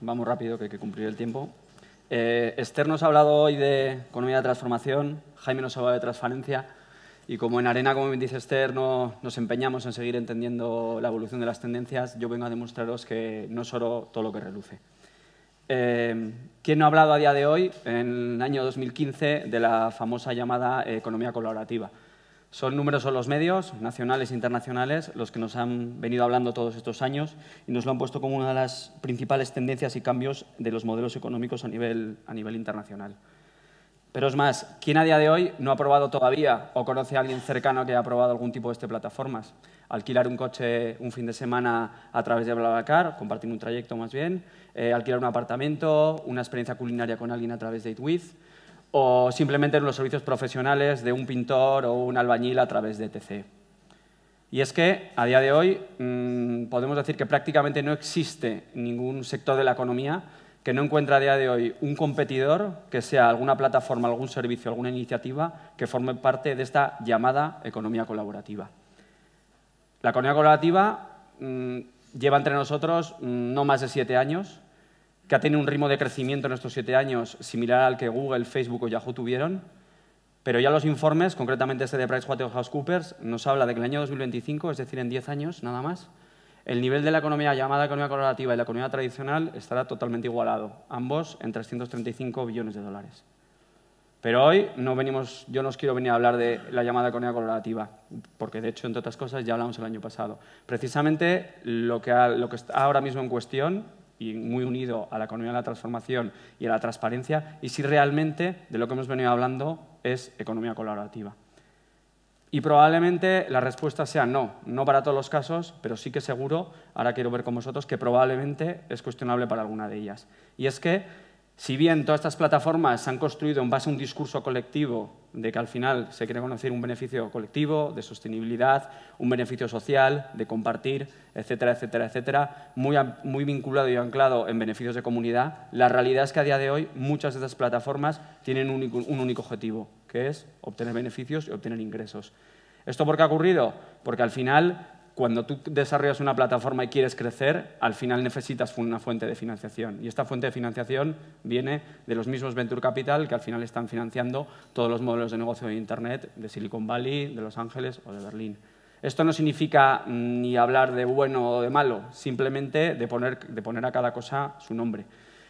vamos rápido, que hay que cumplir el tiempo. Eh, Esther nos ha hablado hoy de economía de transformación, Jaime nos ha hablado de transparencia y como en Arena, como dice Esther, nos empeñamos en seguir entendiendo la evolución de las tendencias, yo vengo a demostraros que no es oro todo lo que reluce. Eh, ¿Quién no ha hablado a día de hoy, en el año 2015, de la famosa llamada economía colaborativa? Son numerosos los medios, nacionales e internacionales, los que nos han venido hablando todos estos años y nos lo han puesto como una de las principales tendencias y cambios de los modelos económicos a nivel, internacional. Pero es más, ¿quién a día de hoy no ha probado todavía o conoce a alguien cercano que haya probado algún tipo de este plataformas? Alquilar un coche un fin de semana a través de BlaBlaCar, compartir un trayecto más bien, eh, alquilar un apartamento, una experiencia culinaria con alguien a través de Itwith o simplemente en los servicios profesionales de un pintor o un albañil a través de e TC. Y es que a día de hoy mm, podemos decir que prácticamente no existe ningún sector de la economía que no encuentre a día de hoy un competidor que sea alguna plataforma, algún servicio, alguna iniciativa que forme parte de esta llamada economía colaborativa. La economía colaborativa mm, lleva entre nosotros mm, no más de siete años que ha tenido un ritmo de crecimiento en estos siete años similar al que Google, Facebook o Yahoo tuvieron, pero ya los informes, concretamente este de PricewaterhouseCoopers, nos habla de que el año 2025, es decir, en diez años nada más, el nivel de la economía llamada economía colaborativa y la economía tradicional estará totalmente igualado, ambos en 335 billones de dólares. Pero hoy no venimos, yo no os quiero venir a hablar de la llamada economía colaborativa, porque de hecho, entre otras cosas, ya hablamos el año pasado. Precisamente lo que, lo que está ahora mismo en cuestión y muy unido a la economía de la transformación y a la transparencia, y si realmente de lo que hemos venido hablando es economía colaborativa. Y probablemente la respuesta sea no, no para todos los casos, pero sí que seguro, ahora quiero ver con vosotros, que probablemente es cuestionable para alguna de ellas. Y es que si bien todas estas plataformas se han construido en base a un discurso colectivo de que al final se quiere conocer un beneficio colectivo, de sostenibilidad, un beneficio social, de compartir, etcétera, etcétera, etcétera, muy, vinculado y anclado en beneficios de comunidad, la realidad es que a día de hoy muchas de estas plataformas tienen un un único objetivo, que es obtener beneficios y obtener ingresos. ¿Esto por qué ha ocurrido? Porque al final cuando tú desarrollas una plataforma y quieres crecer, al final necesitas una fuente de financiación. Y esta fuente de financiación viene de los mismos Venture Capital que al final están financiando todos los modelos de negocio de Internet, de Silicon Valley, de Los Ángeles o de Berlín. Esto no significa mm, ni hablar de bueno o de malo, simplemente de poner, de poner a cada cosa su nombre.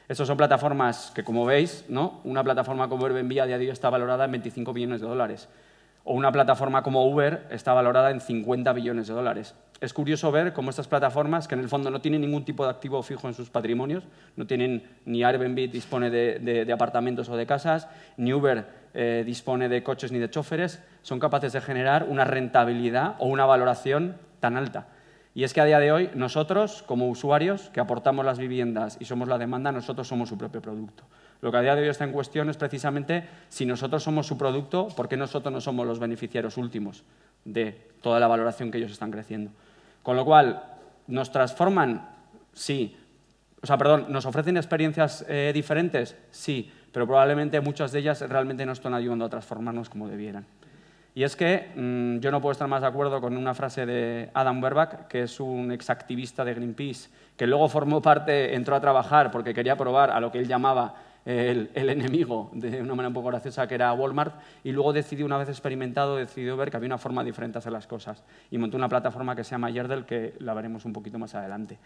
Estas son plataformas que, como veis, ¿no? una plataforma como Airbnb a día de hoy está valorada en 25 millones de dólares o una plataforma como Uber está valorada en 50 billones de dólares. Es curioso ver cómo estas plataformas, que en el fondo no tienen ningún tipo de activo fijo en sus patrimonios, no tienen ni Airbnb dispone de, apartamentos o de casas, ni Uber eh, dispone de coches ni de choferes, son capaces de generar una rentabilidad o una valoración tan alta. Y es que a día de hoy nosotros, como usuarios que aportamos las viviendas y somos la demanda, nosotros somos su propio producto. Lo que a día de hoy está en cuestión es precisamente si nosotros somos su producto, ¿por qué nosotros no somos los beneficiarios últimos de toda la valoración que ellos están creciendo? Con lo cual, ¿nos transforman? Sí. O sea, perdón, ¿nos ofrecen experiencias eh, diferentes? Sí, pero probablemente muchas de ellas realmente no están ayudando a transformarnos como debieran. Y es que mm, yo no puedo estar más de acuerdo con una frase de Adam Werbach, que es un exactivista de Greenpeace, que luego formó parte, entró a trabajar porque quería probar a lo que él llamaba el, enemigo de una manera un poco graciosa, que era Walmart, y luego decidió, una vez experimentado, decidió ver que había una forma diferente de hacer las cosas y montó una plataforma que se llama Yerdel, que la veremos un poquito más adelante.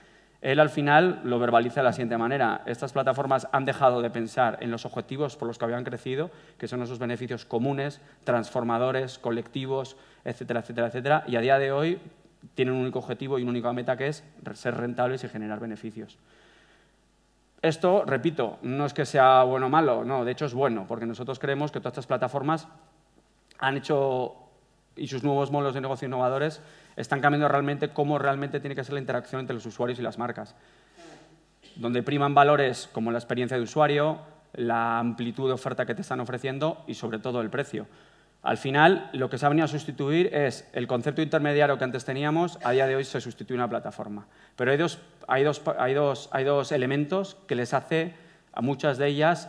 Él al final lo verbaliza de la siguiente manera. Estas plataformas han dejado de pensar en los objetivos por los que habían crecido, que son esos beneficios comunes, transformadores, colectivos, etcétera, etcétera, etcétera, y a día de hoy tienen un único objetivo y una única meta que es ser rentables y generar beneficios. Esto, repito, no es que sea bueno o malo, no, de hecho es bueno, porque nosotros creemos que todas estas plataformas han hecho y sus nuevos modelos de negocio innovadores están cambiando realmente cómo realmente tiene que ser la interacción entre los usuarios y las marcas, donde priman valores como la experiencia de usuario, la amplitud de oferta que te están ofreciendo y sobre todo el precio. Al final, lo que se ha venido a sustituir es el concepto intermediario que antes teníamos, a día de hoy se sustituye una plataforma. Pero hay dos, hay dos elementos que les hace a muchas de ellas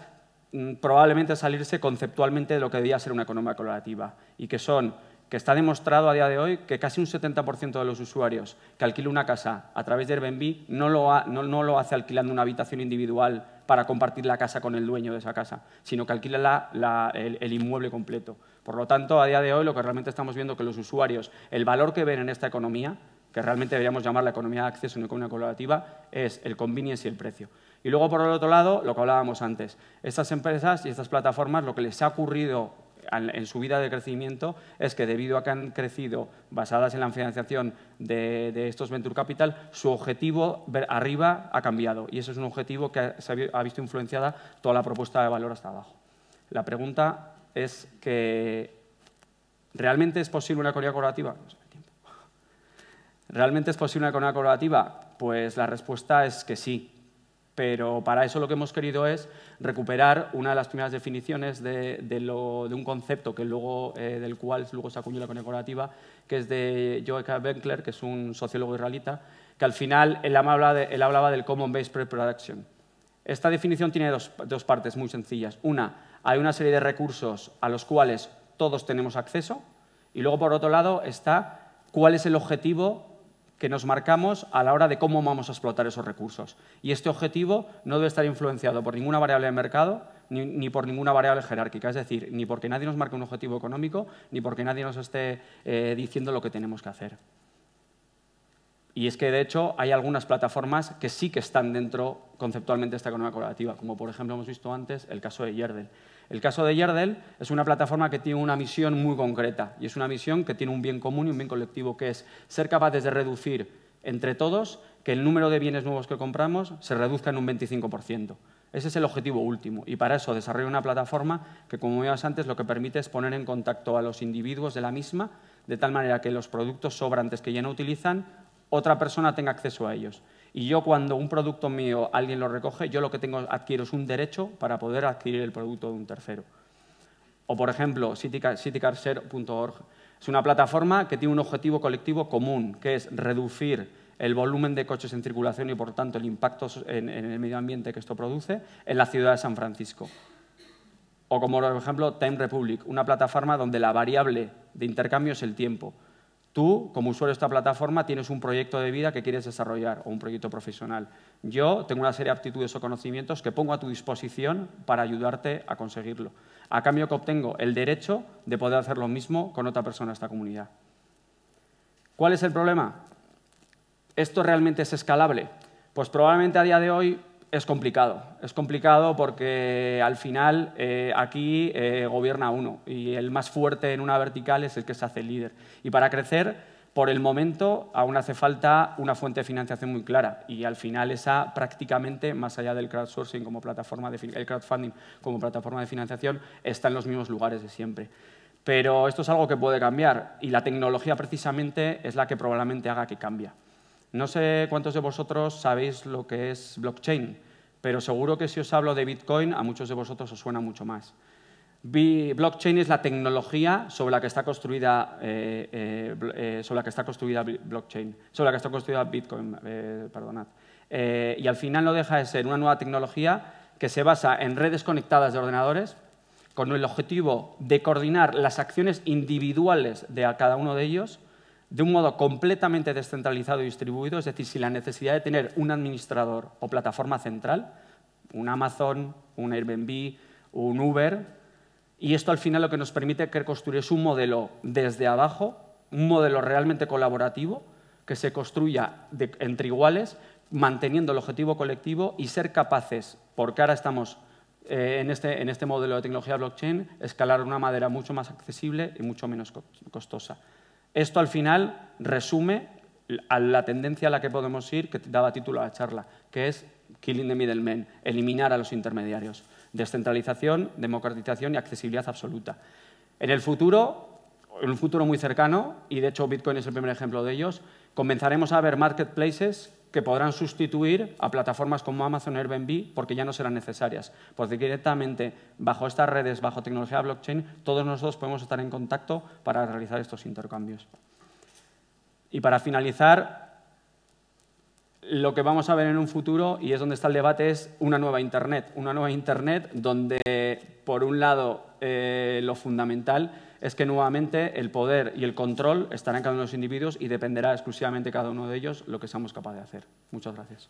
mm, probablemente salirse conceptualmente de lo que debía ser una economía colaborativa y que son que está demostrado a día de hoy que casi un 70% de los usuarios que alquila una casa a través de Airbnb no lo, hace alquilando una habitación individual para compartir la casa con el dueño de esa casa, sino que alquila el, inmueble completo. Por lo tanto, a día de hoy lo que realmente estamos viendo es que los usuarios, el valor que ven en esta economía, que realmente deberíamos llamar la economía de acceso en economía colaborativa, es el convenience y el precio. Y luego, por el otro lado, lo que hablábamos antes, estas empresas y estas plataformas, lo que les ha ocurrido en su vida de crecimiento es que debido a que han crecido basadas en la financiación de, estos Venture Capital, su objetivo arriba ha cambiado y ese es un objetivo que se ha visto influenciada toda la propuesta de valor hasta abajo. La pregunta es que ¿realmente es posible una economía colaborativa? ¿Realmente es posible una economía colaborativa? Pues la respuesta es que sí. Pero para eso lo que hemos querido es recuperar una de las primeras definiciones de, un concepto que luego, eh, del cual luego se acuñó la condecorativa, que es de Joachim Benkler, que es un sociólogo israelita, que al final él hablaba, del Common Base Pre-Production. Esta definición tiene dos, dos partes muy sencillas. Una, hay una serie de recursos a los cuales todos tenemos acceso y luego, por otro lado, está cuál es el objetivo que nos marcamos a la hora de cómo vamos a explotar esos recursos. Y este objetivo no debe estar influenciado por ninguna variable de mercado ni, por ninguna variable jerárquica, es decir, ni porque nadie nos marque un objetivo económico, ni porque nadie nos esté eh, diciendo lo que tenemos que hacer. Y es que, de hecho, hay algunas plataformas que sí que están dentro conceptualmente de esta economía colaborativa, como por ejemplo hemos visto antes el caso de Yerdel. El caso de Yerdel es una plataforma que tiene una misión muy concreta y es una misión que tiene un bien común y un bien colectivo, que es ser capaces de reducir entre todos que el número de bienes nuevos que compramos se reduzca en un 25%. Ese es el objetivo último y para eso desarrolla una plataforma que, como veías antes, lo que permite es poner en contacto a los individuos de la misma de tal manera que los productos sobrantes que ya no utilizan otra persona tenga acceso a ellos. Y yo cuando un producto mío alguien lo recoge, yo lo que tengo adquiero es un derecho para poder adquirir el producto de un tercero. O por ejemplo, citycarshare.org. Es una plataforma que tiene un objetivo colectivo común, que es reducir el volumen de coches en circulación y, por tanto, el impacto en, en el medio ambiente que esto produce en la ciudad de San Francisco. O como, por ejemplo, Time Republic, una plataforma donde la variable de intercambio es el tiempo. Tú, como usuario de esta plataforma, tienes un proyecto de vida que quieres desarrollar o un proyecto profesional. Yo tengo una serie de aptitudes o conocimientos que pongo a tu disposición para ayudarte a conseguirlo. A cambio que obtengo el derecho de poder hacer lo mismo con otra persona de esta comunidad. ¿Cuál es el problema? ¿Esto realmente es escalable? Pues probablemente a día de hoy es complicado. Es complicado porque al final eh, aquí eh, gobierna uno y el más fuerte en una vertical es el que se hace líder. Y para crecer, por el momento, aún hace falta una fuente de financiación muy clara y al final esa prácticamente, más allá del crowdsourcing como plataforma crowdfunding como plataforma de financiación, está en los mismos lugares de siempre. Pero esto es algo que puede cambiar y la tecnología precisamente es la que probablemente haga que cambie. No sé cuántos de vosotros sabéis lo que es blockchain, pero seguro que si os hablo de Bitcoin, a muchos de vosotros os suena mucho más. Blockchain es la tecnología sobre la que está construida, blockchain, sobre la que está construida Bitcoin, eh, eh, y al final no deja de ser una nueva tecnología que se basa en redes conectadas de ordenadores con el objetivo de coordinar las acciones individuales de cada uno de ellos de un modo completamente descentralizado y distribuido, es decir, sin la necesidad de tener un administrador o plataforma central, un Amazon, un Airbnb, un Uber, y esto al final lo que nos permite construir es un modelo desde abajo, un modelo realmente colaborativo, que se construya entre iguales, manteniendo el objetivo colectivo y ser capaces, porque ahora estamos eh, en, este, en este modelo de tecnología blockchain, escalar una manera mucho más accesible y mucho menos costosa. Esto al final resume a la tendencia a la que podemos ir, que daba título a la charla, que es Killing the Middlemen, eliminar a los intermediarios. Descentralización, democratización y accesibilidad absoluta. En el futuro, en un futuro muy cercano, y de hecho Bitcoin es el primer ejemplo de ellos, comenzaremos a ver marketplaces que podrán sustituir a plataformas como Amazon Airbnb porque ya no serán necesarias. Porque directamente bajo estas redes, bajo tecnología blockchain, todos nosotros podemos estar en contacto para realizar estos intercambios. Y para finalizar, lo que vamos a ver en un futuro, y es donde está el debate, es una nueva Internet. Una nueva Internet donde, por un lado, eh, lo fundamental es que nuevamente el poder y el control estarán en cada uno de los individuos y dependerá exclusivamente cada uno de ellos lo que seamos capaces de hacer. Muchas gracias.